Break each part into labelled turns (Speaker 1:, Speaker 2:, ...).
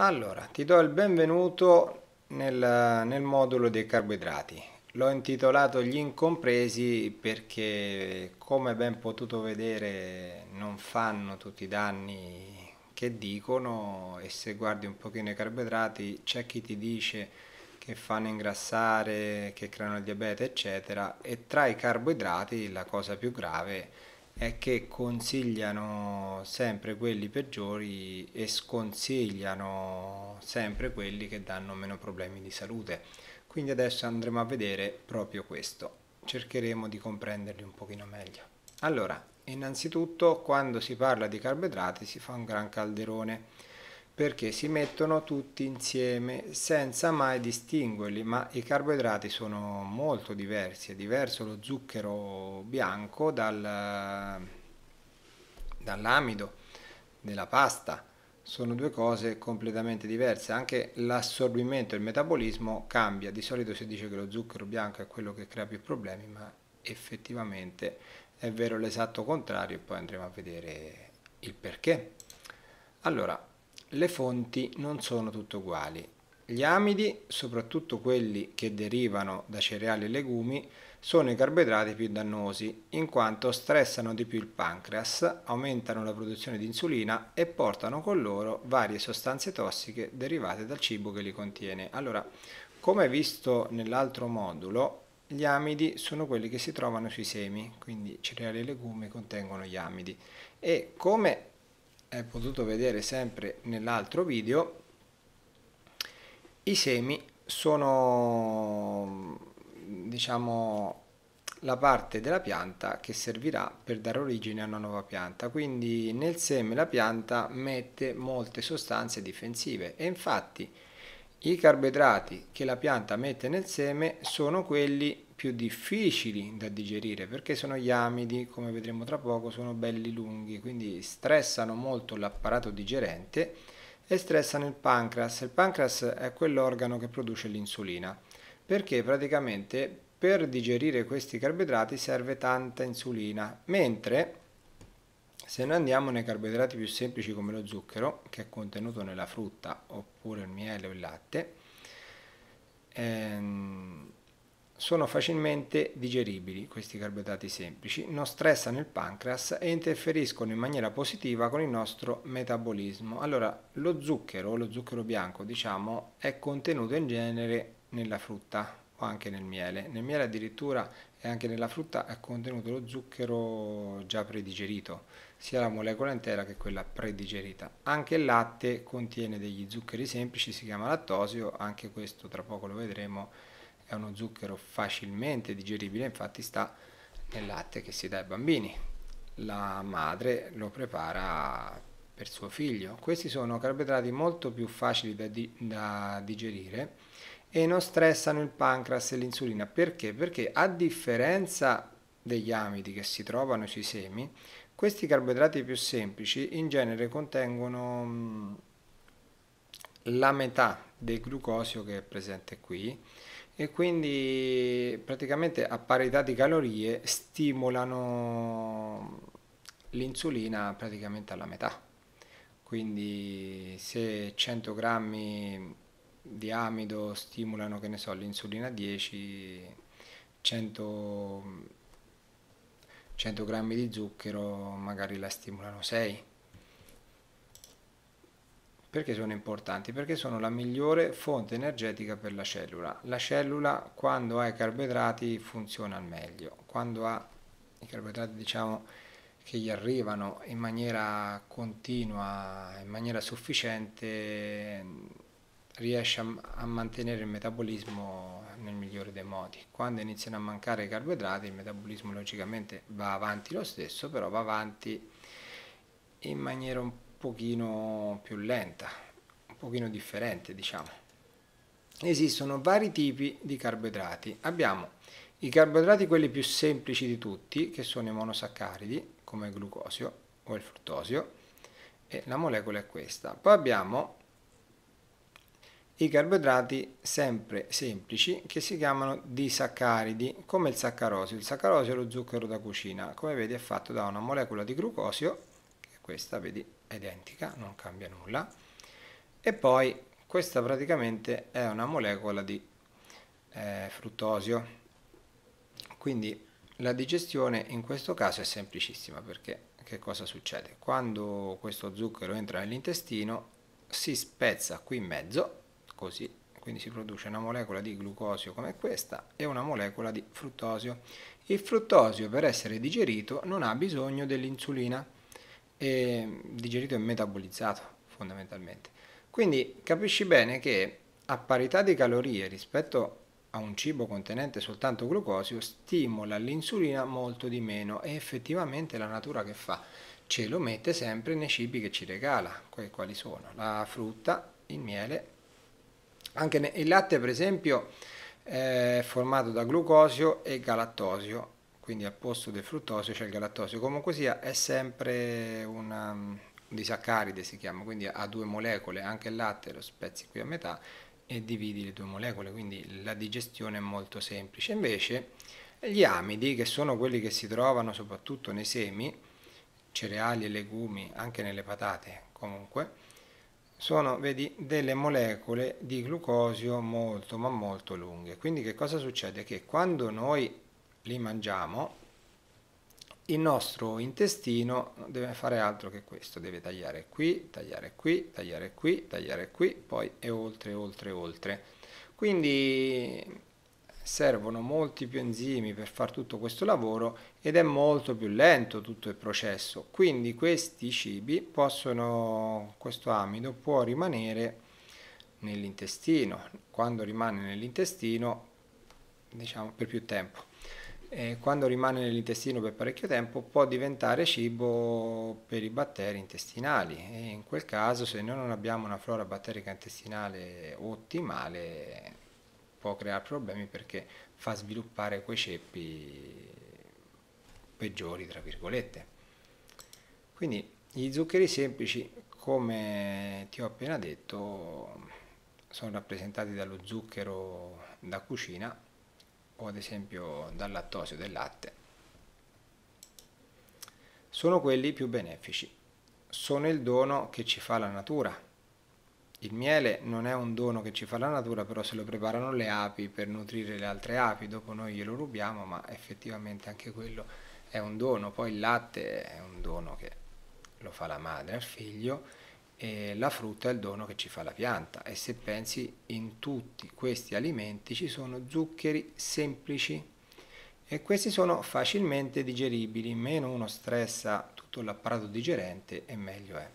Speaker 1: Allora, ti do il benvenuto nel, nel modulo dei carboidrati. L'ho intitolato Gli incompresi perché, come ben potuto vedere, non fanno tutti i danni che dicono e se guardi un pochino i carboidrati c'è chi ti dice che fanno ingrassare, che creano il diabete, eccetera, e tra i carboidrati la cosa più grave è è che consigliano sempre quelli peggiori e sconsigliano sempre quelli che danno meno problemi di salute. Quindi adesso andremo a vedere proprio questo. Cercheremo di comprenderli un pochino meglio. Allora, innanzitutto quando si parla di carboidrati si fa un gran calderone perché si mettono tutti insieme senza mai distinguerli, ma i carboidrati sono molto diversi, è diverso lo zucchero bianco dal, dall'amido della pasta, sono due cose completamente diverse, anche l'assorbimento e il metabolismo cambia, di solito si dice che lo zucchero bianco è quello che crea più problemi, ma effettivamente è vero l'esatto contrario e poi andremo a vedere il perché. Allora, le fonti non sono tutte uguali. Gli amidi, soprattutto quelli che derivano da cereali e legumi, sono i carboidrati più dannosi, in quanto stressano di più il pancreas, aumentano la produzione di insulina e portano con loro varie sostanze tossiche derivate dal cibo che li contiene. Allora, come visto nell'altro modulo, gli amidi sono quelli che si trovano sui semi, quindi cereali e legumi contengono gli amidi. E come è potuto vedere sempre nell'altro video, i semi sono diciamo la parte della pianta che servirà per dare origine a una nuova pianta. Quindi nel seme la pianta mette molte sostanze difensive e infatti i carboidrati che la pianta mette nel seme sono quelli più difficili da digerire perché sono gli amidi, come vedremo tra poco, sono belli lunghi, quindi stressano molto l'apparato digerente e stressano il pancreas. Il pancreas è quell'organo che produce l'insulina perché praticamente per digerire questi carboidrati serve tanta insulina, mentre se noi andiamo nei carboidrati più semplici come lo zucchero, che è contenuto nella frutta oppure il miele o il latte, ehm, sono facilmente digeribili questi carboidrati semplici, non stressano il pancreas e interferiscono in maniera positiva con il nostro metabolismo. Allora, lo zucchero, lo zucchero bianco, diciamo, è contenuto in genere nella frutta o anche nel miele. Nel miele addirittura e anche nella frutta è contenuto lo zucchero già predigerito, sia la molecola intera che quella predigerita. Anche il latte contiene degli zuccheri semplici, si chiama lattosio, anche questo tra poco lo vedremo è uno zucchero facilmente digeribile, infatti sta nel latte che si dà ai bambini. La madre lo prepara per suo figlio. Questi sono carboidrati molto più facili da, di da digerire e non stressano il pancreas e l'insulina. Perché? Perché a differenza degli amidi che si trovano sui semi, questi carboidrati più semplici in genere contengono mm, la metà del glucosio che è presente qui e quindi praticamente a parità di calorie stimolano l'insulina praticamente alla metà. Quindi se 100 grammi di amido stimolano, che ne so, l'insulina 10, 100, 100 grammi di zucchero magari la stimolano 6 perché sono importanti? Perché sono la migliore fonte energetica per la cellula. La cellula quando ha i carboidrati funziona al meglio, quando ha i carboidrati diciamo che gli arrivano in maniera continua, in maniera sufficiente, riesce a, a mantenere il metabolismo nel migliore dei modi. Quando iniziano a mancare i carboidrati il metabolismo logicamente va avanti lo stesso, però va avanti in maniera un po' pochino più lenta, un pochino differente diciamo. Esistono vari tipi di carboidrati. Abbiamo i carboidrati quelli più semplici di tutti, che sono i monosaccaridi, come il glucosio o il fruttosio, e la molecola è questa. Poi abbiamo i carboidrati sempre semplici che si chiamano disaccaridi, come il saccarosio. Il saccarosio è lo zucchero da cucina, come vedi è fatto da una molecola di glucosio, che è questa, vedi, identica, non cambia nulla. E poi questa praticamente è una molecola di eh, fruttosio. Quindi la digestione in questo caso è semplicissima perché che cosa succede? Quando questo zucchero entra nell'intestino si spezza qui in mezzo, così, quindi si produce una molecola di glucosio come questa e una molecola di fruttosio. Il fruttosio per essere digerito non ha bisogno dell'insulina digerito e metabolizzato fondamentalmente. Quindi capisci bene che a parità di calorie rispetto a un cibo contenente soltanto glucosio stimola l'insulina molto di meno e effettivamente la natura che fa? Ce lo mette sempre nei cibi che ci regala, quali sono? La frutta, il miele, anche il latte per esempio è formato da glucosio e galattosio quindi al posto del fruttosio c'è il galattosio, comunque sia è sempre una, un um, disaccaride si chiama, quindi ha due molecole, anche il latte lo spezzi qui a metà e dividi le due molecole, quindi la digestione è molto semplice. Invece gli amidi, che sono quelli che si trovano soprattutto nei semi, cereali e legumi, anche nelle patate comunque, sono vedi, delle molecole di glucosio molto ma molto lunghe. Quindi che cosa succede? Che quando noi li mangiamo, il nostro intestino deve fare altro che questo, deve tagliare qui, tagliare qui, tagliare qui, tagliare qui, poi e oltre, oltre, oltre. Quindi servono molti più enzimi per fare tutto questo lavoro ed è molto più lento tutto il processo. Quindi questi cibi possono, questo amido può rimanere nell'intestino, quando rimane nell'intestino diciamo per più tempo e quando rimane nell'intestino per parecchio tempo può diventare cibo per i batteri intestinali e in quel caso se noi non abbiamo una flora batterica intestinale ottimale può creare problemi perché fa sviluppare quei ceppi peggiori tra virgolette quindi gli zuccheri semplici come ti ho appena detto sono rappresentati dallo zucchero da cucina o ad esempio dal lattosio del latte, sono quelli più benefici. Sono il dono che ci fa la natura. Il miele non è un dono che ci fa la natura, però se lo preparano le api per nutrire le altre api, dopo noi glielo rubiamo, ma effettivamente anche quello è un dono. Poi il latte è un dono che lo fa la madre al figlio eh, la frutta è il dono che ci fa la pianta e se pensi in tutti questi alimenti ci sono zuccheri semplici e questi sono facilmente digeribili, meno uno stressa tutto l'apparato digerente e meglio è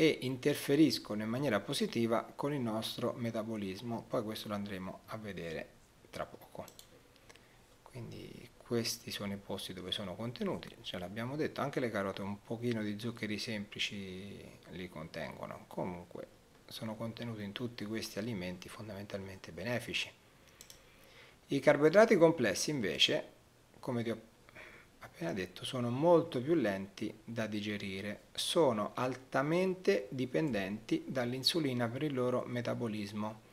Speaker 1: e interferiscono in maniera positiva con il nostro metabolismo, poi questo lo andremo a vedere tra poco. Quindi questi sono i posti dove sono contenuti, ce l'abbiamo detto, anche le carote un pochino di zuccheri semplici li contengono, comunque sono contenuti in tutti questi alimenti fondamentalmente benefici. I carboidrati complessi invece, come ti ho appena detto, sono molto più lenti da digerire, sono altamente dipendenti dall'insulina per il loro metabolismo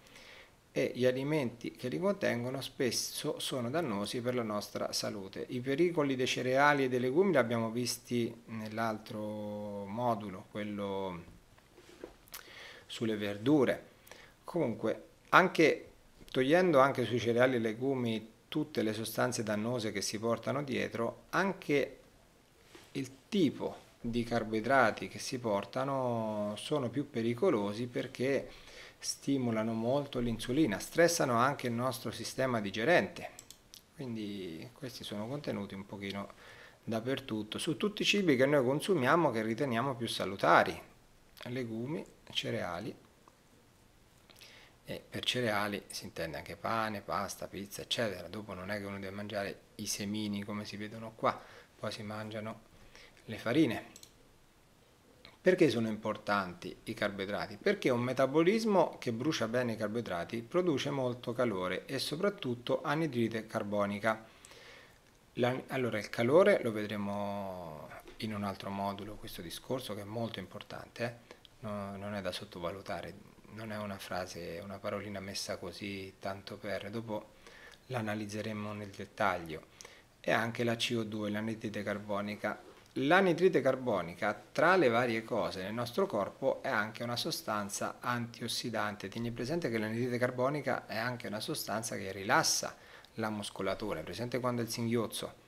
Speaker 1: e gli alimenti che li contengono spesso sono dannosi per la nostra salute. I pericoli dei cereali e dei legumi li abbiamo visti nell'altro modulo, quello sulle verdure. Comunque, anche togliendo anche sui cereali e legumi tutte le sostanze dannose che si portano dietro, anche il tipo di carboidrati che si portano sono più pericolosi perché stimolano molto l'insulina, stressano anche il nostro sistema digerente. Quindi questi sono contenuti un pochino dappertutto, su tutti i cibi che noi consumiamo che riteniamo più salutari, legumi, cereali, e per cereali si intende anche pane, pasta, pizza, eccetera. Dopo non è che uno deve mangiare i semini come si vedono qua, poi si mangiano le farine. Perché sono importanti i carboidrati? Perché un metabolismo che brucia bene i carboidrati produce molto calore e soprattutto anidride carbonica. La, allora il calore lo vedremo in un altro modulo questo discorso che è molto importante, eh? no, non è da sottovalutare, non è una frase, una parolina messa così tanto per, dopo l'analizzeremo nel dettaglio. E anche la CO2, l'anidride carbonica, L'anidride carbonica, tra le varie cose nel nostro corpo, è anche una sostanza antiossidante. Tieni presente che l'anidride carbonica è anche una sostanza che rilassa la muscolatura, è presente quando è il singhiozzo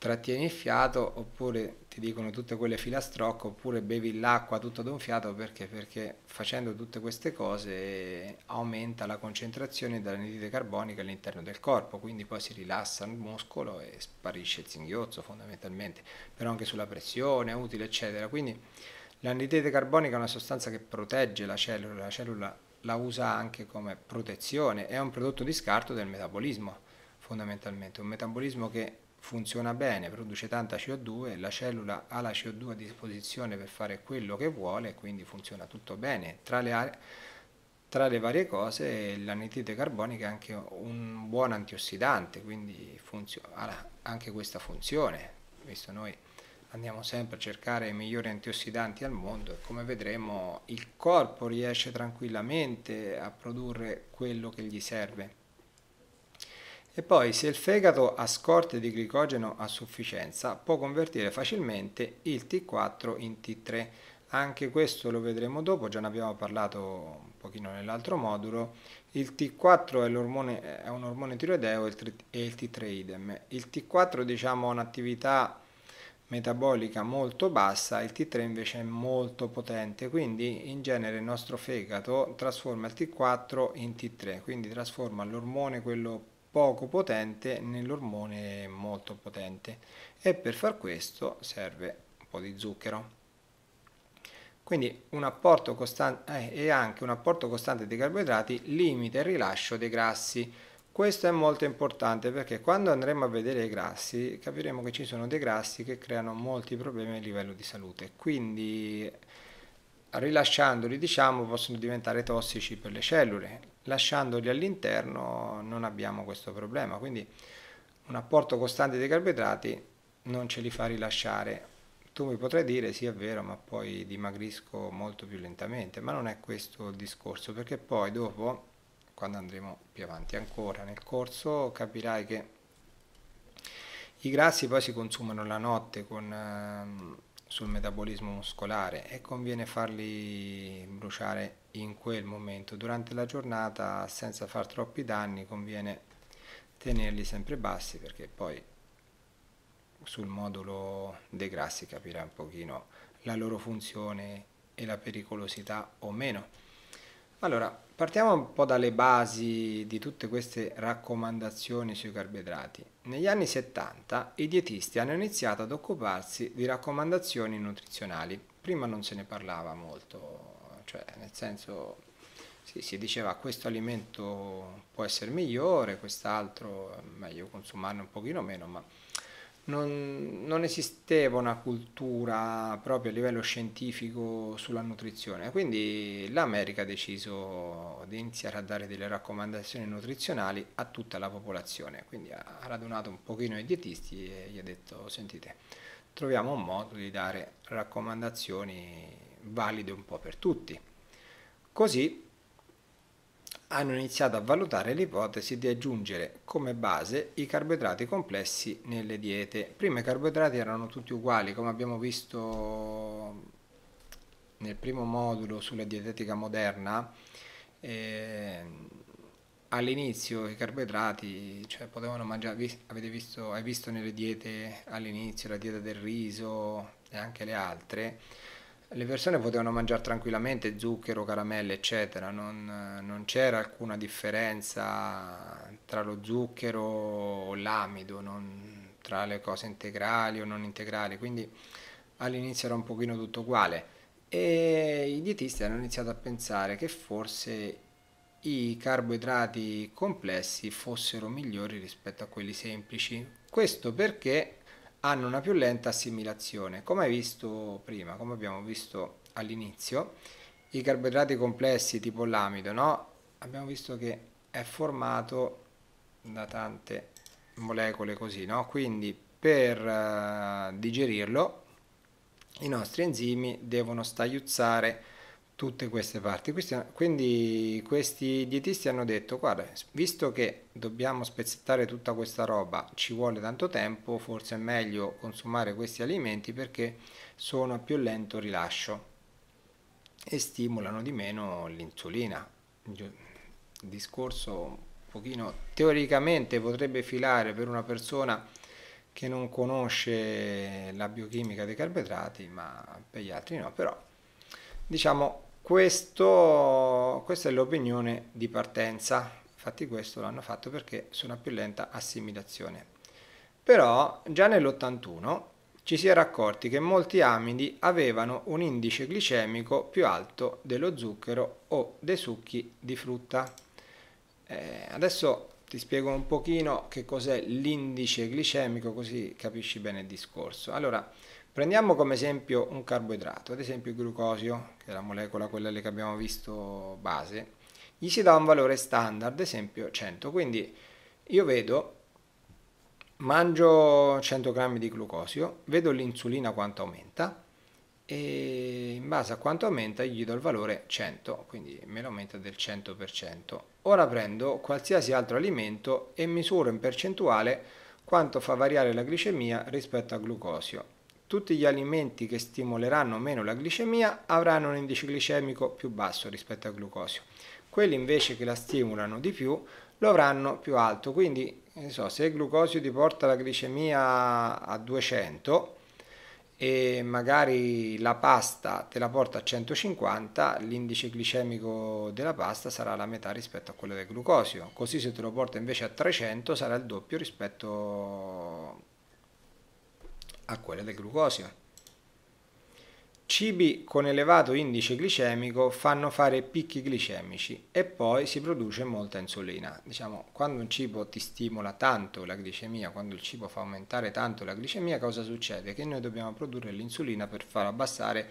Speaker 1: trattieni il fiato oppure ti dicono tutte quelle filastrocche oppure bevi l'acqua tutto ad un fiato perché? perché facendo tutte queste cose aumenta la concentrazione dell'anidride carbonica all'interno del corpo quindi poi si rilassa il muscolo e sparisce il singhiozzo fondamentalmente però anche sulla pressione è utile eccetera quindi l'anidride carbonica è una sostanza che protegge la cellula la cellula la usa anche come protezione è un prodotto di scarto del metabolismo fondamentalmente un metabolismo che funziona bene, produce tanta CO2, la cellula ha la CO2 a disposizione per fare quello che vuole, quindi funziona tutto bene. Tra le, tra le varie cose l'anidride carbonica è anche un buon antiossidante, quindi ha anche questa funzione, visto noi andiamo sempre a cercare i migliori antiossidanti al mondo e come vedremo il corpo riesce tranquillamente a produrre quello che gli serve. E poi se il fegato ha scorte di glicogeno a sufficienza può convertire facilmente il T4 in T3. Anche questo lo vedremo dopo, già ne abbiamo parlato un pochino nell'altro modulo. Il T4 è, è un ormone tiroideo e il T3 idem. Il T4 diciamo ha un'attività metabolica molto bassa, il T3 invece è molto potente, quindi in genere il nostro fegato trasforma il T4 in T3, quindi trasforma l'ormone quello poco potente nell'ormone molto potente e per far questo serve un po' di zucchero. Quindi un apporto costante eh, e anche un apporto costante di carboidrati limita il rilascio dei grassi. Questo è molto importante perché quando andremo a vedere i grassi capiremo che ci sono dei grassi che creano molti problemi a livello di salute. Quindi rilasciandoli diciamo possono diventare tossici per le cellule lasciandoli all'interno non abbiamo questo problema, quindi un apporto costante dei carboidrati non ce li fa rilasciare. Tu mi potrai dire sì è vero ma poi dimagrisco molto più lentamente, ma non è questo il discorso perché poi dopo, quando andremo più avanti ancora nel corso, capirai che i grassi poi si consumano la notte con, ehm, sul metabolismo muscolare e conviene farli bruciare in quel momento. Durante la giornata, senza far troppi danni, conviene tenerli sempre bassi perché poi sul modulo dei grassi capirà un pochino la loro funzione e la pericolosità o meno. Allora, partiamo un po' dalle basi di tutte queste raccomandazioni sui carboidrati. Negli anni 70 i dietisti hanno iniziato ad occuparsi di raccomandazioni nutrizionali. Prima non se ne parlava molto cioè nel senso sì, si diceva questo alimento può essere migliore, quest'altro è meglio consumarne un pochino meno, ma non, non, esisteva una cultura proprio a livello scientifico sulla nutrizione, quindi l'America ha deciso di iniziare a dare delle raccomandazioni nutrizionali a tutta la popolazione, quindi ha radunato un pochino i dietisti e gli ha detto sentite, troviamo un modo di dare raccomandazioni valide un po' per tutti. Così hanno iniziato a valutare l'ipotesi di aggiungere come base i carboidrati complessi nelle diete. Prima i carboidrati erano tutti uguali, come abbiamo visto nel primo modulo sulla dietetica moderna. Eh, all'inizio i carboidrati, cioè potevano mangiare, avete visto, hai visto nelle diete all'inizio la dieta del riso e anche le altre, le persone potevano mangiare tranquillamente zucchero, caramelle, eccetera, non, non c'era alcuna differenza tra lo zucchero o l'amido, non, tra le cose integrali o non integrali, quindi all'inizio era un pochino tutto uguale e i dietisti hanno iniziato a pensare che forse i carboidrati complessi fossero migliori rispetto a quelli semplici. Questo perché hanno una più lenta assimilazione. Come hai visto prima, come abbiamo visto all'inizio, i carboidrati complessi tipo l'amido, no? abbiamo visto che è formato da tante molecole così, no? quindi per eh, digerirlo i nostri enzimi devono staiuzzare tutte queste parti. Quindi questi dietisti hanno detto, guarda, visto che dobbiamo spezzettare tutta questa roba, ci vuole tanto tempo, forse è meglio consumare questi alimenti perché sono a più lento rilascio e stimolano di meno l'insulina. Il discorso un pochino teoricamente potrebbe filare per una persona che non conosce la biochimica dei carboidrati, ma per gli altri no, però diciamo questo, questa è l'opinione di partenza, infatti questo l'hanno fatto perché su una più lenta assimilazione. Però già nell'81 ci si era accorti che molti amidi avevano un indice glicemico più alto dello zucchero o dei succhi di frutta. Eh, adesso ti spiego un pochino che cos'è l'indice glicemico così capisci bene il discorso. Allora, Prendiamo come esempio un carboidrato, ad esempio il glucosio, che è la molecola quella che abbiamo visto base, gli si dà un valore standard, ad esempio 100, quindi io vedo, mangio 100 grammi di glucosio, vedo l'insulina quanto aumenta, e in base a quanto aumenta gli do il valore 100, quindi me lo aumenta del 100%. Ora prendo qualsiasi altro alimento e misuro in percentuale quanto fa variare la glicemia rispetto al glucosio tutti gli alimenti che stimoleranno meno la glicemia avranno un indice glicemico più basso rispetto al glucosio. Quelli invece che la stimolano di più lo avranno più alto, quindi so, se il glucosio ti porta la glicemia a 200 e magari la pasta te la porta a 150, l'indice glicemico della pasta sarà la metà rispetto a quello del glucosio. Così se te lo porta invece a 300 sarà il doppio rispetto a quelle del glucosio. Cibi con elevato indice glicemico fanno fare picchi glicemici e poi si produce molta insulina. Diciamo, quando un cibo ti stimola tanto la glicemia, quando il cibo fa aumentare tanto la glicemia, cosa succede? Che noi dobbiamo produrre l'insulina per far abbassare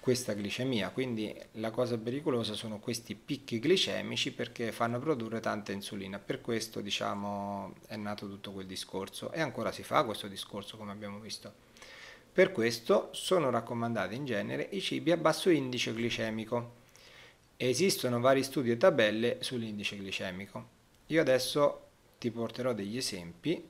Speaker 1: questa glicemia. Quindi la cosa pericolosa sono questi picchi glicemici perché fanno produrre tanta insulina. Per questo diciamo è nato tutto quel discorso e ancora si fa questo discorso come abbiamo visto. Per questo sono raccomandati in genere i cibi a basso indice glicemico. Esistono vari studi e tabelle sull'indice glicemico. Io adesso ti porterò degli esempi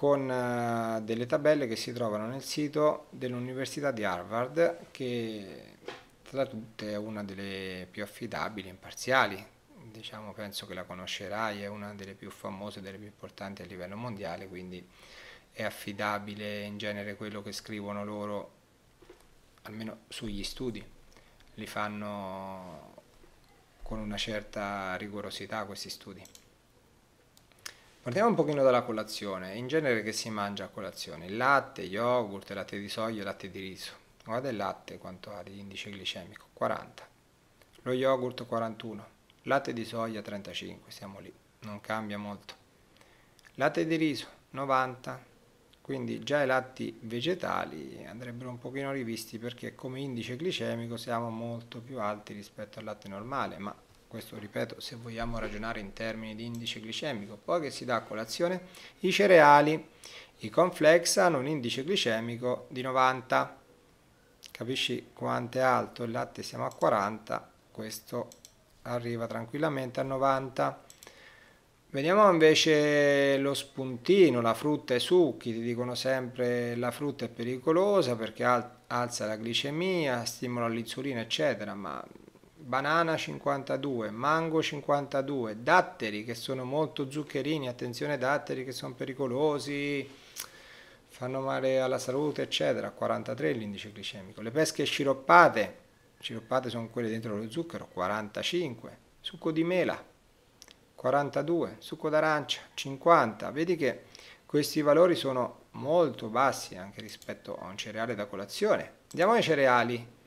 Speaker 1: con eh, delle tabelle che si trovano nel sito dell'Università di Harvard che tra tutte è una delle più affidabili, imparziali, diciamo penso che la conoscerai, è una delle più famose, delle più importanti a livello mondiale, quindi è affidabile in genere quello che scrivono loro, almeno sugli studi, li fanno con una certa rigorosità questi studi. Partiamo un pochino dalla colazione. In genere che si mangia a colazione? Il latte, yogurt, latte di soia, latte di riso. Guarda il latte quanto ha di indice glicemico, 40. Lo yogurt 41. Latte di soia 35, siamo lì, non cambia molto. Latte di riso 90. Quindi già i latti vegetali andrebbero un pochino rivisti perché come indice glicemico siamo molto più alti rispetto al latte normale, ma questo ripeto se vogliamo ragionare in termini di indice glicemico, poi che si dà a colazione, i cereali, i conflex hanno un indice glicemico di 90, capisci quanto è alto il latte siamo a 40, questo arriva tranquillamente a 90. Vediamo invece lo spuntino, la frutta e succhi, ti dicono sempre la frutta è pericolosa perché alza la glicemia, stimola l'insulina eccetera, ma banana 52, mango 52, datteri che sono molto zuccherini, attenzione datteri che sono pericolosi, fanno male alla salute, eccetera, 43 l'indice glicemico. Le pesche sciroppate, sciroppate sono quelle dentro lo zucchero, 45, succo di mela, 42, succo d'arancia, 50. Vedi che questi valori sono molto bassi anche rispetto a un cereale da colazione. Andiamo ai cereali.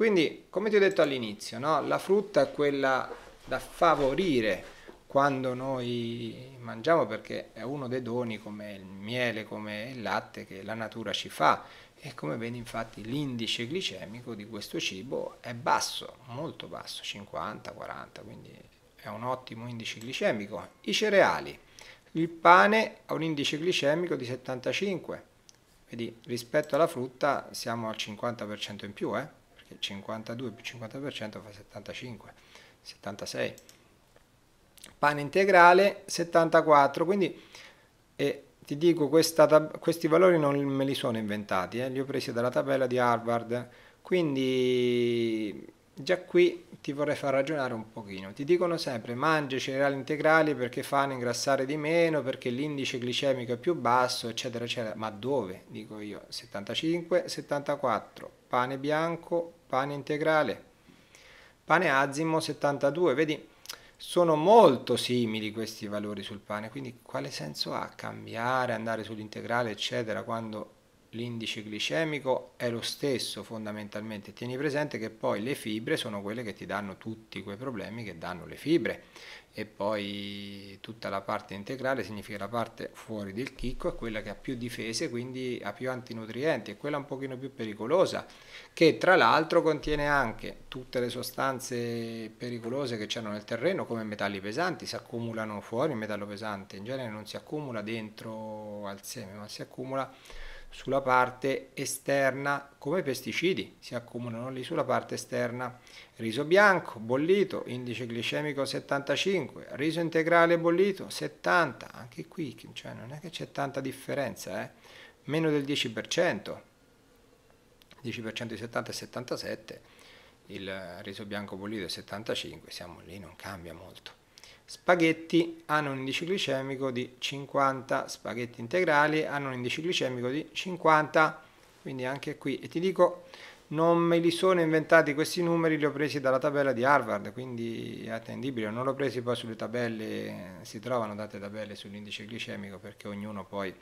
Speaker 1: Quindi, come ti ho detto all'inizio, no? la frutta è quella da favorire quando noi mangiamo perché è uno dei doni come il miele, come il latte che la natura ci fa e come vedi infatti l'indice glicemico di questo cibo è basso, molto basso, 50-40, quindi è un ottimo indice glicemico. I cereali, il pane ha un indice glicemico di 75, vedi rispetto alla frutta siamo al 50% in più, eh? 52 più 50% fa 75, 76. Pane integrale 74, quindi eh, ti dico tab- questi valori non me li sono inventati, eh, li ho presi dalla tabella di Harvard, quindi Già qui ti vorrei far ragionare un pochino. Ti dicono sempre mangia cereali integrali perché fanno ingrassare di meno, perché l'indice glicemico è più basso, eccetera, eccetera. Ma dove? Dico io, 75, 74, pane bianco, pane integrale, pane azimo 72. Vedi, sono molto simili questi valori sul pane, quindi quale senso ha cambiare, andare sull'integrale, eccetera, quando l'indice glicemico è lo stesso fondamentalmente. Tieni presente che poi le fibre sono quelle che ti danno tutti quei problemi che danno le fibre e poi tutta la parte integrale significa la parte fuori del chicco è quella che ha più difese, quindi ha più antinutrienti, è quella un pochino più pericolosa, che tra l'altro contiene anche tutte le sostanze pericolose che c'erano nel terreno come metalli pesanti, si accumulano fuori il metallo pesante, in genere non si accumula dentro al seme, ma si accumula fuori sulla parte esterna come pesticidi, si accumulano lì sulla parte esterna riso bianco bollito, indice glicemico 75, riso integrale bollito 70, anche qui cioè non è che c'è tanta differenza, eh? meno del 10%, 10% di 70 e 77, il riso bianco bollito è 75, siamo lì, non cambia molto. Spaghetti hanno un indice glicemico di 50, spaghetti integrali hanno un indice glicemico di 50, quindi anche qui, e ti dico, non me li sono inventati questi numeri, li ho presi dalla tabella di Harvard, quindi è attendibile, non l'ho presi poi sulle tabelle, si trovano date tabelle sull'indice glicemico perché ognuno poi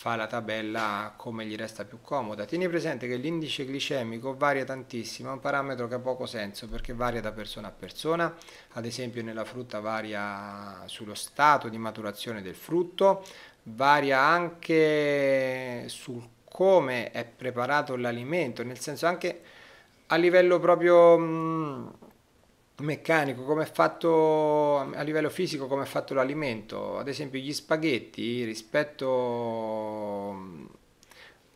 Speaker 1: fa la tabella come gli resta più comoda. Tieni presente che l'indice glicemico varia tantissimo, è un parametro che ha poco senso perché varia da persona a persona, ad esempio nella frutta varia sullo stato di maturazione del frutto, varia anche sul come è preparato l'alimento, nel senso anche a livello proprio... Mh, mm, meccanico, come è fatto a livello fisico, come è fatto l'alimento. Ad esempio gli spaghetti rispetto mm,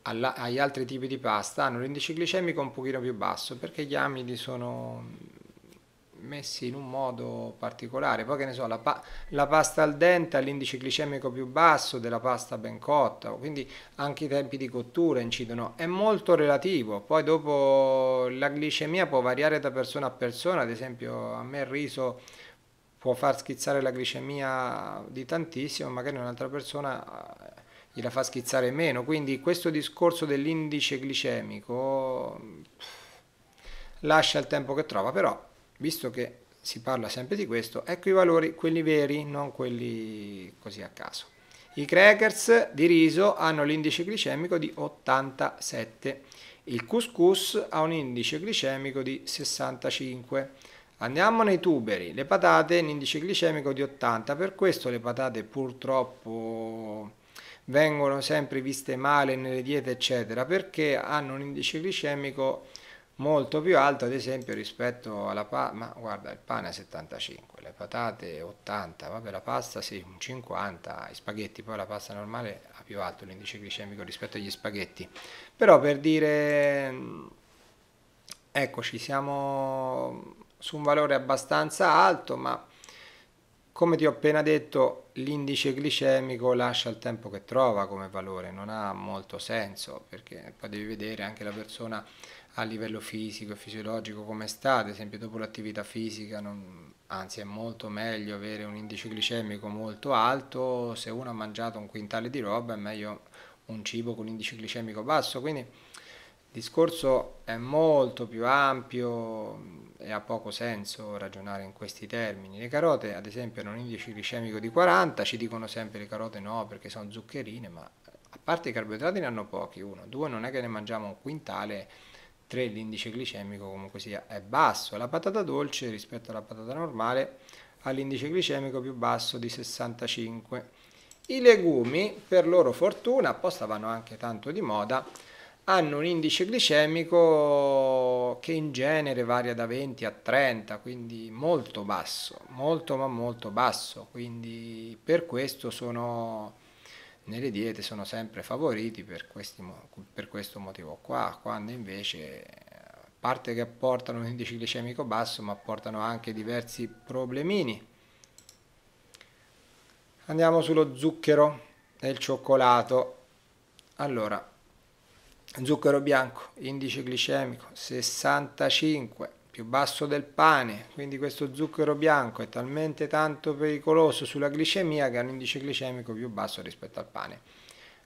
Speaker 1: alla, agli altri tipi di pasta hanno l'indice glicemico un pochino più basso perché gli amidi sono messi in un modo particolare. Poi che ne so, la, pa la pasta al dente ha l'indice glicemico più basso della pasta ben cotta, quindi anche i tempi di cottura incidono. È molto relativo, poi dopo la glicemia può variare da persona a persona, ad esempio a me il riso può far schizzare la glicemia di tantissimo, magari un'altra persona eh, gliela fa schizzare meno, quindi questo discorso dell'indice glicemico lascia il tempo che trova, però visto che si parla sempre di questo, ecco i valori, quelli veri, non quelli così a caso. I crackers di riso hanno l'indice glicemico di 87, il couscous ha un indice glicemico di 65. Andiamo nei tuberi, le patate un indice glicemico di 80, per questo le patate purtroppo vengono sempre viste male nelle diete eccetera perché hanno un indice glicemico di molto più alto ad esempio rispetto alla pasta, ma guarda il pane è 75, le patate 80, vabbè la pasta sì un 50, i spaghetti poi la pasta normale ha più alto l'indice glicemico rispetto agli spaghetti, però per dire mm, eccoci siamo su un valore abbastanza alto ma come ti ho appena detto l'indice glicemico lascia il tempo che trova come valore, non ha molto senso perché poi devi vedere anche la persona a livello fisico e fisiologico come sta, ad esempio dopo l'attività fisica, non, anzi è molto meglio avere un indice glicemico molto alto, se uno ha mangiato un quintale di roba è meglio un cibo con indice glicemico basso, quindi il discorso è molto più ampio e ha poco senso ragionare in questi termini. Le carote ad esempio hanno un indice glicemico di 40, ci dicono sempre le carote no perché sono zuccherine, ma a parte i carboidrati ne hanno pochi, uno, due non è che ne mangiamo un quintale 3 l'indice glicemico comunque sia è basso. La patata dolce rispetto alla patata normale ha l'indice glicemico più basso di 65. I legumi, per loro fortuna, apposta vanno anche tanto di moda, hanno un indice glicemico che in genere varia da 20 a 30, quindi molto basso, molto ma molto basso, quindi per questo sono nelle diete sono sempre favoriti per, questi, per questo motivo qua, quando invece parte che portano un indice glicemico basso ma portano anche diversi problemini. Andiamo sullo zucchero e il cioccolato. Allora, zucchero bianco, indice glicemico 65 più basso del pane, quindi questo zucchero bianco è talmente tanto pericoloso sulla glicemia che ha un indice glicemico più basso rispetto al pane,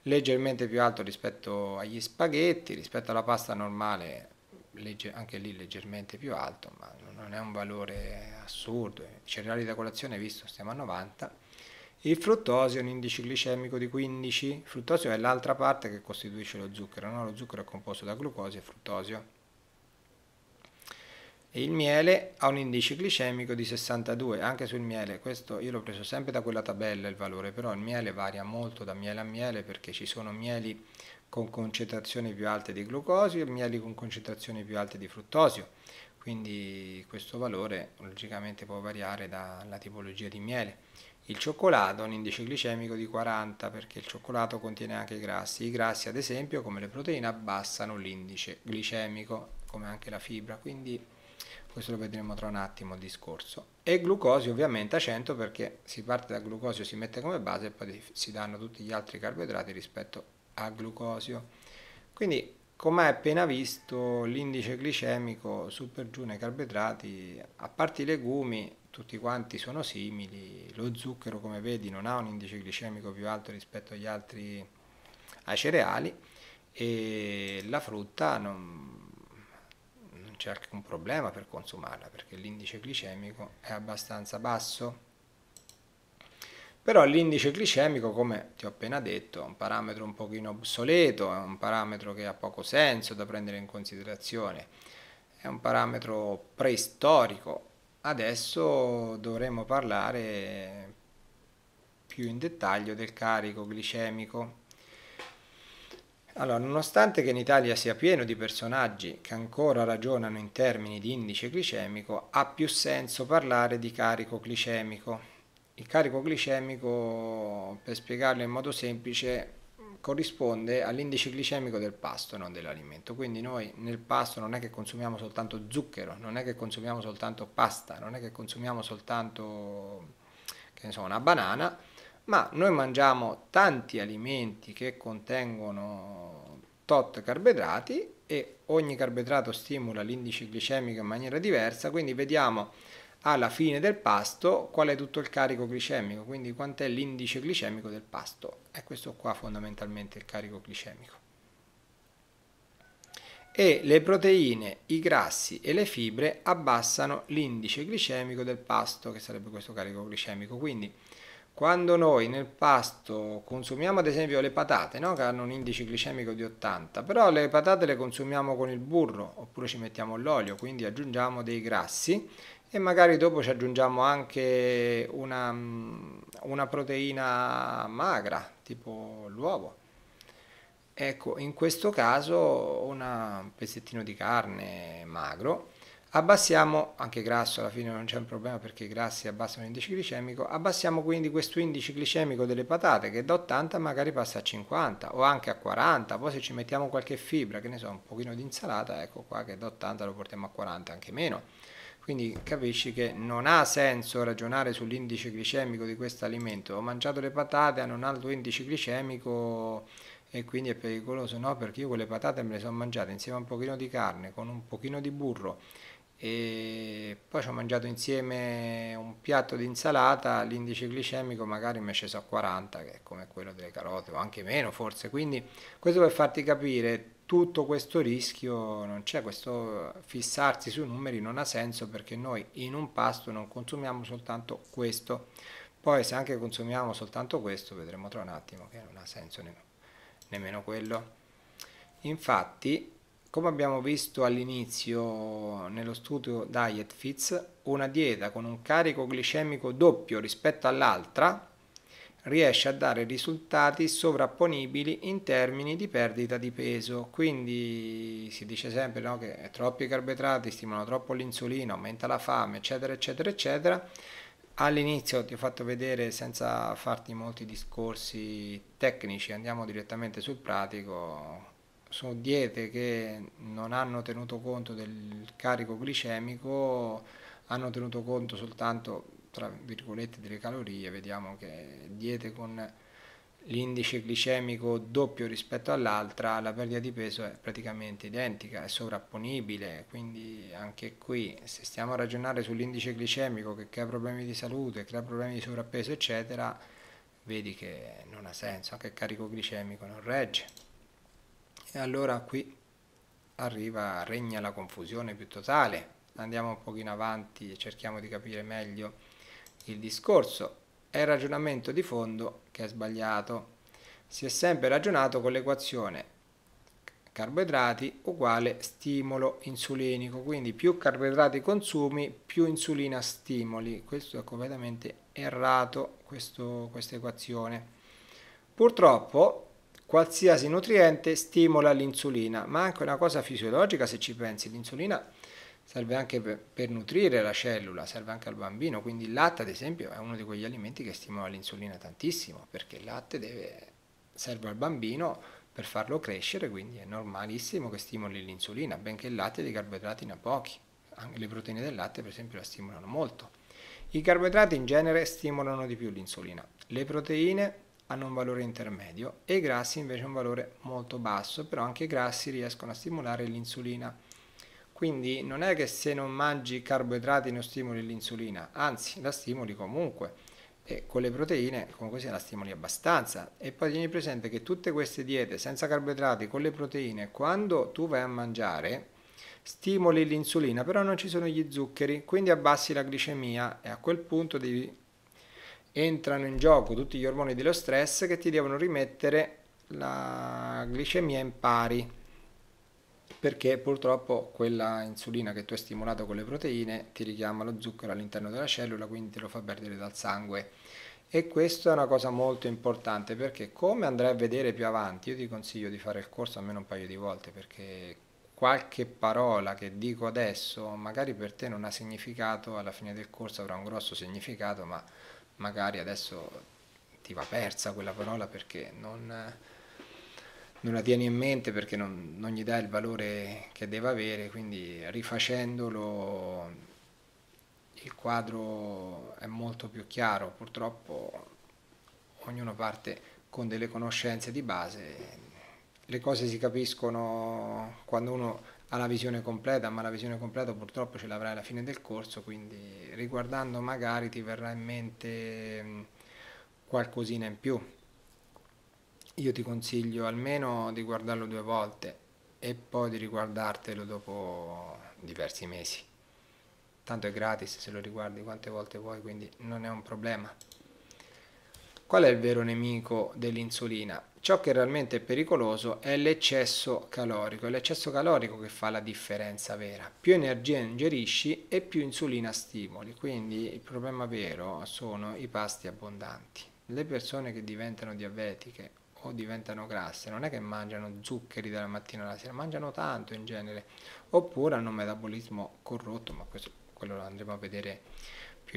Speaker 1: leggermente più alto rispetto agli spaghetti, rispetto alla pasta normale anche lì leggermente più alto, ma non è un valore assurdo, i cereali da colazione visto stiamo a 90, il fruttosio è un indice glicemico di 15, il fruttosio è l'altra parte che costituisce lo zucchero, no? lo zucchero è composto da glucosio e fruttosio e il miele ha un indice glicemico di 62, anche sul miele, questo io l'ho preso sempre da quella tabella il valore, però il miele varia molto da miele a miele perché ci sono mieli con concentrazioni più alte di glucosio e mieli con concentrazioni più alte di fruttosio, quindi questo valore logicamente può variare dalla tipologia di miele. Il cioccolato ha un indice glicemico di 40 perché il cioccolato contiene anche i grassi, i grassi ad esempio come le proteine abbassano l'indice glicemico come anche la fibra, quindi questo lo vedremo tra un attimo il discorso, e glucosio ovviamente a 100 perché si parte da glucosio, si mette come base e poi si danno tutti gli altri carboidrati rispetto a glucosio. Quindi come hai appena visto l'indice glicemico super giù nei carboidrati, a parte i legumi, tutti quanti sono simili, lo zucchero come vedi non ha un indice glicemico più alto rispetto agli altri ai cereali e la frutta non c'è anche un problema per consumarla perché l'indice glicemico è abbastanza basso. Però l'indice glicemico, come ti ho appena detto, è un parametro un pochino obsoleto, è un parametro che ha poco senso da prendere in considerazione, è un parametro preistorico. Adesso dovremo parlare più in dettaglio del carico glicemico allora, nonostante che in Italia sia pieno di personaggi che ancora ragionano in termini di indice glicemico, ha più senso parlare di carico glicemico. Il carico glicemico, per spiegarlo in modo semplice, corrisponde all'indice glicemico del pasto, non dell'alimento. Quindi noi nel pasto non è che consumiamo soltanto zucchero, non è che consumiamo soltanto pasta, non è che consumiamo soltanto che ne so, una banana, ma noi mangiamo tanti alimenti che contengono tot carboidrati e ogni carboidrato stimola l'indice glicemico in maniera diversa, quindi vediamo alla fine del pasto qual è tutto il carico glicemico, quindi quant'è l'indice glicemico del pasto. È questo qua fondamentalmente il carico glicemico. E le proteine, i grassi e le fibre abbassano l'indice glicemico del pasto, che sarebbe questo carico glicemico. Quindi quando noi nel pasto consumiamo ad esempio le patate, no? che hanno un indice glicemico di 80, però le patate le consumiamo con il burro oppure ci mettiamo l'olio, quindi aggiungiamo dei grassi e magari dopo ci aggiungiamo anche una, mm, una proteina magra, tipo l'uovo. Ecco, in questo caso un pezzettino di carne magro Abbassiamo, anche grasso alla fine non c'è un problema perché i grassi abbassano l'indice glicemico, abbassiamo quindi questo indice glicemico delle patate che da 80 magari passa a 50 o anche a 40, poi se ci mettiamo qualche fibra, che ne so, un pochino di insalata, ecco qua che da 80 lo portiamo a 40, anche meno. Quindi capisci che non ha senso ragionare sull'indice glicemico di questo alimento. Ho mangiato le patate, hanno un alto indice glicemico e quindi è pericoloso, no? Perché io quelle patate me le sono mangiate insieme a un pochino di carne, con un pochino di burro e poi ci ho mangiato insieme un piatto di insalata, l'indice glicemico magari mi è sceso a 40, che è come quello delle carote o anche meno forse, quindi questo per farti capire tutto questo rischio non c'è, questo fissarsi sui numeri non ha senso perché noi in un pasto non consumiamo soltanto questo, poi se anche consumiamo soltanto questo vedremo tra un attimo che non ha senso nemmeno, nemmeno quello. Infatti come abbiamo visto all'inizio nello studio Diet Fits, una dieta con un carico glicemico doppio rispetto all'altra riesce a dare risultati sovrapponibili in termini di perdita di peso. Quindi si dice sempre no, che troppi carboidrati stimolano troppo l'insulina, aumenta la fame, eccetera, eccetera, eccetera. All'inizio ti ho fatto vedere senza farti molti discorsi tecnici, andiamo direttamente sul pratico sono diete che non hanno tenuto conto del carico glicemico, hanno tenuto conto soltanto tra virgolette delle calorie, vediamo che diete con l'indice glicemico doppio rispetto all'altra, la perdita di peso è praticamente identica, è sovrapponibile, quindi anche qui se stiamo a ragionare sull'indice glicemico che crea problemi di salute, crea problemi di sovrappeso, eccetera, vedi che non ha senso, anche il carico glicemico non regge e allora qui arriva, regna la confusione più totale. Andiamo un pochino avanti e cerchiamo di capire meglio il discorso. È il ragionamento di fondo che è sbagliato. Si è sempre ragionato con l'equazione carboidrati uguale stimolo insulinico, quindi più carboidrati consumi, più insulina stimoli. Questo è completamente errato, questa equazione. Purtroppo Qualsiasi nutriente stimola l'insulina, ma anche una cosa fisiologica se ci pensi, l'insulina serve anche per, per, nutrire la cellula, serve anche al bambino, quindi il latte ad esempio è uno di quegli alimenti che stimola l'insulina tantissimo, perché il latte deve, serve al bambino per farlo crescere, quindi è normalissimo che stimoli l'insulina, benché il latte di carboidrati ne ha pochi, anche le proteine del latte per esempio la stimolano molto. I carboidrati in genere stimolano di più l'insulina, le proteine hanno un valore intermedio e i grassi invece un valore molto basso, però anche i grassi riescono a stimolare l'insulina. Quindi non è che se non mangi carboidrati non stimoli l'insulina, anzi la stimoli comunque. E con le proteine comunque se la stimoli abbastanza. E poi tieni presente che tutte queste diete senza carboidrati, con le proteine, quando tu vai a mangiare, stimoli l'insulina, però non ci sono gli zuccheri, quindi abbassi la glicemia e a quel punto devi entrano in gioco tutti gli ormoni dello stress che ti devono rimettere la glicemia in pari perché purtroppo quella insulina che tu hai stimolato con le proteine ti richiama lo zucchero all'interno della cellula quindi te lo fa perdere dal sangue e questa è una cosa molto importante perché come andrai a vedere più avanti io ti consiglio di fare il corso almeno un paio di volte perché qualche parola che dico adesso magari per te non ha significato alla fine del corso avrà un grosso significato ma magari adesso ti va persa quella parola perché non, non la tieni in mente, perché non, non gli dai il valore che deve avere, quindi rifacendolo il quadro è molto più chiaro, purtroppo ognuno parte con delle conoscenze di base, le cose si capiscono quando uno alla visione completa, ma la visione completa purtroppo ce l'avrai alla fine del corso, quindi riguardando magari ti verrà in mente mm, qualcosina in più. Io ti consiglio almeno di guardarlo due volte e poi di riguardartelo dopo diversi mesi. Tanto è gratis se lo riguardi quante volte vuoi, quindi non è un problema. Qual è il vero nemico dell'insulina? Ciò che realmente è pericoloso è l'eccesso calorico, è l'eccesso calorico che fa la differenza vera. Più energia ingerisci e più insulina stimoli, quindi il problema vero sono i pasti abbondanti. Le persone che diventano diabetiche o diventano grasse non è che mangiano zuccheri dalla mattina alla sera, mangiano tanto in genere, oppure hanno un metabolismo corrotto, ma questo, quello lo andremo a vedere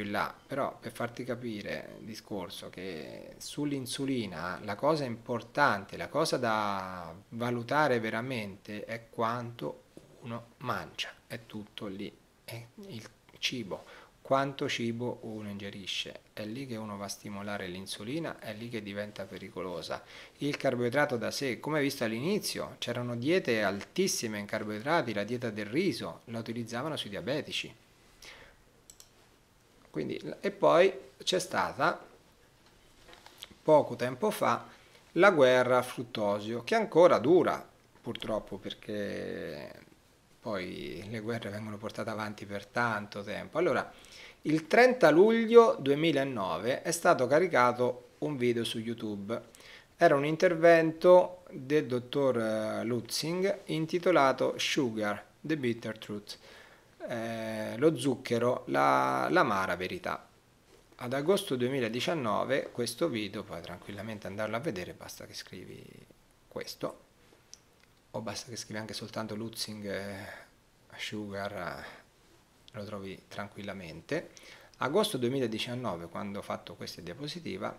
Speaker 1: più in là, però per farti capire il discorso che sull'insulina la cosa importante, la cosa da valutare veramente è quanto uno mangia, è tutto lì, è il cibo, quanto cibo uno ingerisce, è lì che uno va a stimolare l'insulina, è lì che diventa pericolosa. Il carboidrato da sé, come visto all'inizio, c'erano diete altissime in carboidrati, la dieta del riso, la utilizzavano sui diabetici. Quindi, e poi c'è stata poco tempo fa la guerra a Fruttosio, che ancora dura purtroppo perché poi le guerre vengono portate avanti per tanto tempo. Allora, il 30 luglio 2009 è stato caricato un video su YouTube. Era un intervento del dottor eh, Lutzing intitolato Sugar, The Bitter Truth eh, lo zucchero, la, l'amara verità. Ad agosto 2019 questo video, puoi tranquillamente andarlo a vedere, basta che scrivi questo, o basta che scrivi anche soltanto Lutzing eh, Sugar, eh, lo trovi tranquillamente. Agosto 2019, quando ho fatto questa diapositiva,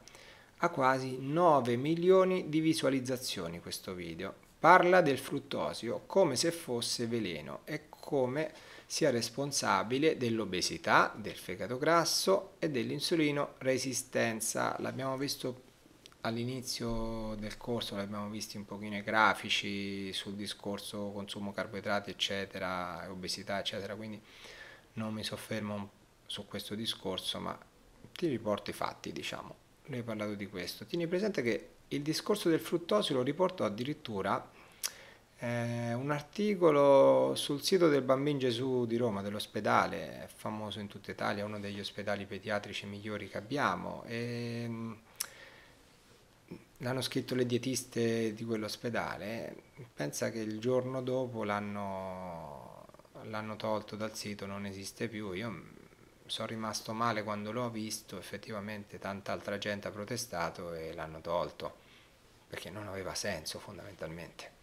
Speaker 1: ha quasi 9 milioni di visualizzazioni questo video. Parla del fruttosio come se fosse veleno e come sia responsabile dell'obesità, del fegato grasso e dell'insulino resistenza. L'abbiamo visto all'inizio del corso, l'abbiamo visto un pochino i grafici sul discorso consumo carboidrati, eccetera, obesità, eccetera, quindi non mi soffermo su questo discorso, ma ti riporto i fatti, diciamo. Ne ha parlato di questo. Tieni presente che il discorso del fruttosio lo riporto addirittura eh, un articolo sul sito del Bambin Gesù di Roma, dell'ospedale, famoso in tutta Italia, uno degli ospedali pediatrici migliori che abbiamo. E, ehm, l'hanno scritto le dietiste di quell'ospedale, pensa che il giorno dopo l'hanno, l'hanno tolto dal sito, non esiste più. Io mm, sono rimasto male quando l'ho visto, effettivamente tanta altra gente ha protestato e l'hanno tolto, perché non aveva senso fondamentalmente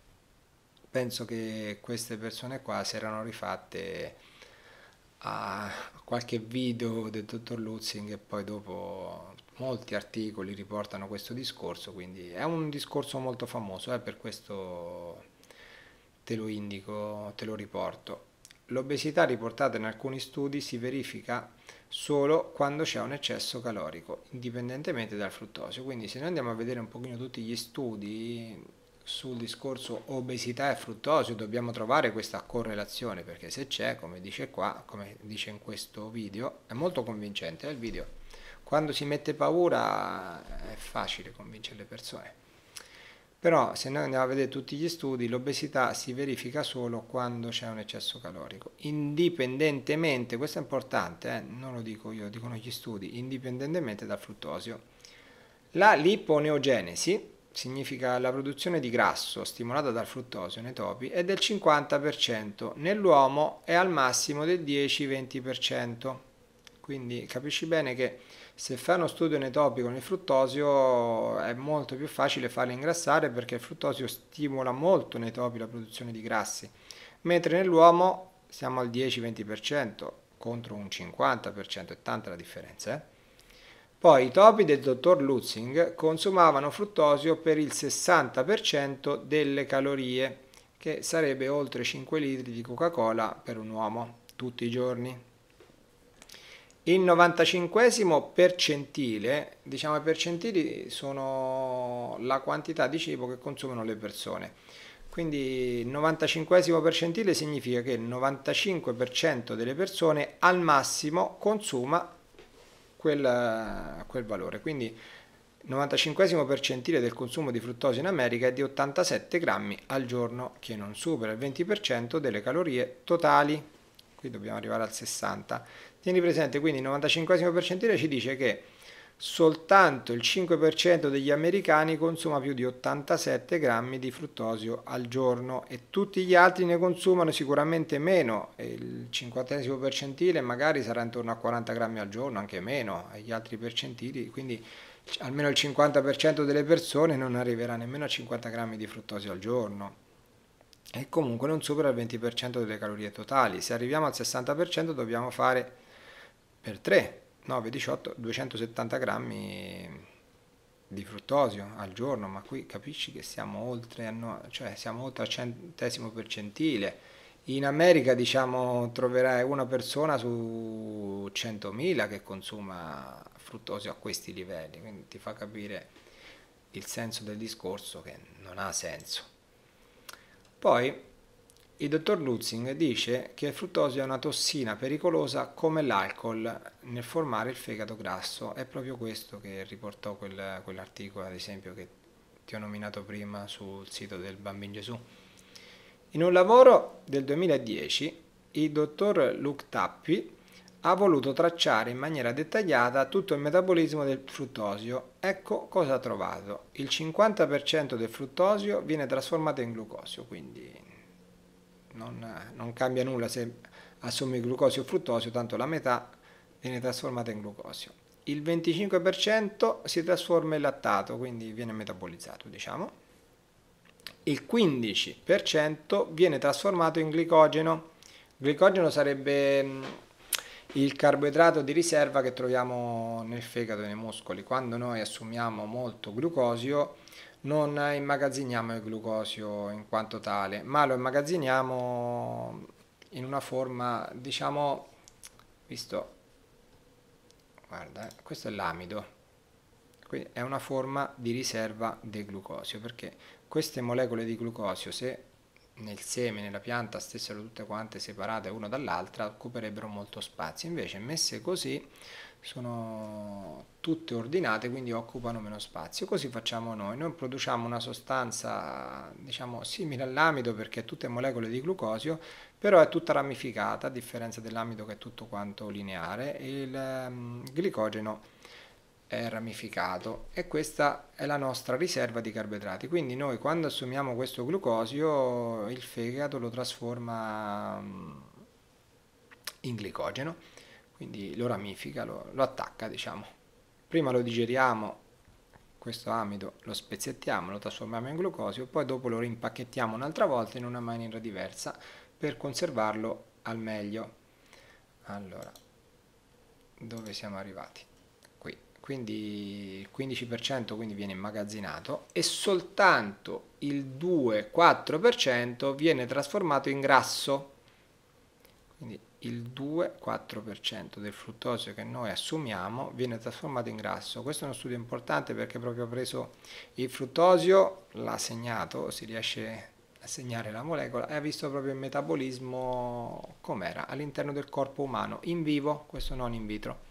Speaker 1: penso che queste persone qua si erano rifatte a qualche video del dottor Lutzing e poi dopo molti articoli riportano questo discorso, quindi è un discorso molto famoso, eh, per questo te lo indico, te lo riporto. L'obesità riportata in alcuni studi si verifica solo quando c'è un eccesso calorico, indipendentemente dal fruttosio. Quindi se noi andiamo a vedere un pochino tutti gli studi, sul discorso obesità e fruttosio dobbiamo trovare questa correlazione perché se c'è, come dice qua, come dice in questo video, è molto convincente il video. Quando si mette paura eh, è facile convincere le persone. Però se noi andiamo a vedere tutti gli studi, l'obesità si verifica solo quando c'è un eccesso calorico. Indipendentemente, questo è importante, eh, non lo dico io, dicono gli studi, indipendentemente dal fruttosio. La liponeogenesi significa la produzione di grasso stimolata dal fruttosio nei topi è del 50%, nell'uomo è al massimo del 10-20%. Quindi capisci bene che se fai uno studio nei topi con il fruttosio è molto più facile farli ingrassare perché il fruttosio stimola molto nei topi la produzione di grassi, mentre nell'uomo siamo al 10-20% contro un 50%, è tanta la differenza. Eh? Poi i topi del dottor Lutzing consumavano fruttosio per il 60% delle calorie, che sarebbe oltre 5 litri di Coca-Cola per un uomo tutti i giorni. Il 95 percentile, diciamo i percentili sono la quantità di cibo che consumano le persone. Quindi il 95 percentile significa che il 95% delle persone al massimo consuma quel, quel valore. Quindi 95 percentile del consumo di fruttosio in America è di 87 grammi al giorno, che non supera il 20% delle calorie totali. Qui dobbiamo arrivare al 60. Tieni presente quindi il 95 percentile ci dice che soltanto il 5% degli americani consuma più di 87 grammi di fruttosio al giorno e tutti gli altri ne consumano sicuramente meno, il cinquantesimo percentile magari sarà intorno a 40 grammi al giorno, anche meno, agli altri percentili, quindi almeno il 50% delle persone non arriverà nemmeno a 50 grammi di fruttosio al giorno e comunque non supera il 20% delle calorie totali, se arriviamo al 60% dobbiamo fare per 3 9, 18, 270 grammi di fruttosio al giorno, ma qui capisci che siamo oltre, no, cioè siamo oltre al centesimo percentile. In America diciamo troverai una persona su 100.000 che consuma fruttosio a questi livelli, quindi ti fa capire il senso del discorso che non ha senso. Poi il dottor Lutzing dice che il fruttosio è una tossina pericolosa come l'alcol nel formare il fegato grasso. È proprio questo che riportò quel, quell'articolo, ad esempio, che ti ho nominato prima sul sito del Bambin Gesù. In un lavoro del 2010, il dottor Luke Tappi ha voluto tracciare in maniera dettagliata tutto il metabolismo del fruttosio. Ecco cosa ha trovato. Il 50% del fruttosio viene trasformato in glucosio, quindi non, non cambia nulla se assumi glucosio o fruttosio, tanto la metà viene trasformata in glucosio. Il 25% si trasforma in lattato, quindi viene metabolizzato, diciamo. Il 15% viene trasformato in glicogeno. Glicogeno sarebbe mm, il carboidrato di riserva che troviamo nel fegato e nei muscoli. Quando noi assumiamo molto glucosio, non immagazziniamo il glucosio in quanto tale, ma lo immagazziniamo in una forma, diciamo, visto, guarda, eh, questo è l'amido, quindi è una forma di riserva del glucosio, perché queste molecole di glucosio, se nel seme, nella pianta, stessero tutte quante separate una dall'altra, occuperebbero molto spazio, invece messe così sono tutte ordinate quindi occupano meno spazio così facciamo noi noi produciamo una sostanza diciamo simile all'amido perché è tutte molecole di glucosio però è tutta ramificata a differenza dell'amido che è tutto quanto lineare e il ehm, glicogeno è ramificato e questa è la nostra riserva di carboidrati quindi noi quando assumiamo questo glucosio il fegato lo trasforma mm, in glicogeno quindi lo ramifica, lo, lo attacca diciamo. Prima lo digeriamo questo amido lo spezzettiamo, lo trasformiamo in glucosio, poi dopo lo rimpacchettiamo un'altra volta in una maniera diversa per conservarlo al meglio. Allora, dove siamo arrivati? Qui. Quindi il 15% quindi viene immagazzinato e soltanto il 2-4% viene trasformato in grasso. Quindi il 2-4% del fruttosio che noi assumiamo viene trasformato in grasso. Questo è uno studio importante perché proprio ha preso il fruttosio, l'ha segnato, si riesce a segnare la molecola e ha visto proprio il metabolismo com'era all'interno del corpo umano, in vivo, questo non in vitro.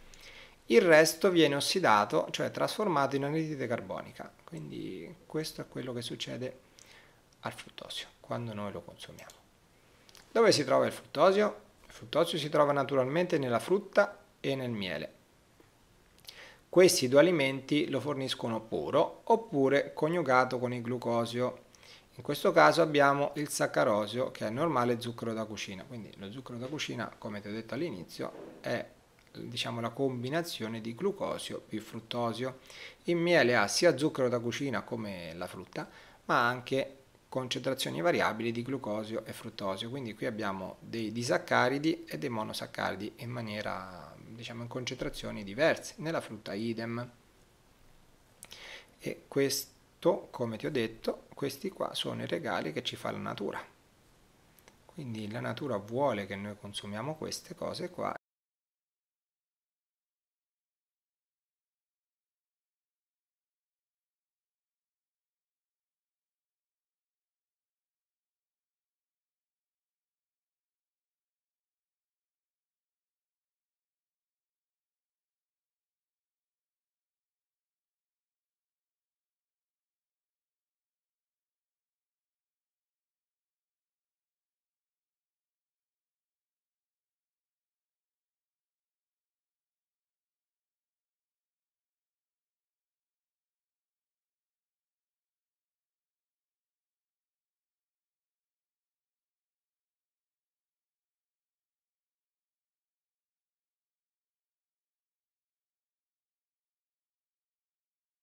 Speaker 1: Il resto viene ossidato, cioè trasformato in anidride carbonica. Quindi questo è quello che succede al fruttosio quando noi lo consumiamo. Dove si trova il fruttosio? fruttosio si trova naturalmente nella frutta e nel miele. Questi due alimenti lo forniscono puro oppure coniugato con il glucosio. In questo caso abbiamo il saccarosio che è il normale zucchero da cucina. Quindi lo zucchero da cucina, come ti ho detto all'inizio, è diciamo, la combinazione di glucosio più fruttosio. Il miele ha sia zucchero da cucina come la frutta, ma anche concentrazioni variabili di glucosio e fruttosio. Quindi qui abbiamo dei disaccaridi e dei monosaccaridi in maniera, diciamo, in concentrazioni diverse. Nella frutta idem. E questo, come ti ho detto, questi qua sono i regali che ci fa la natura. Quindi la natura vuole che noi consumiamo queste cose qua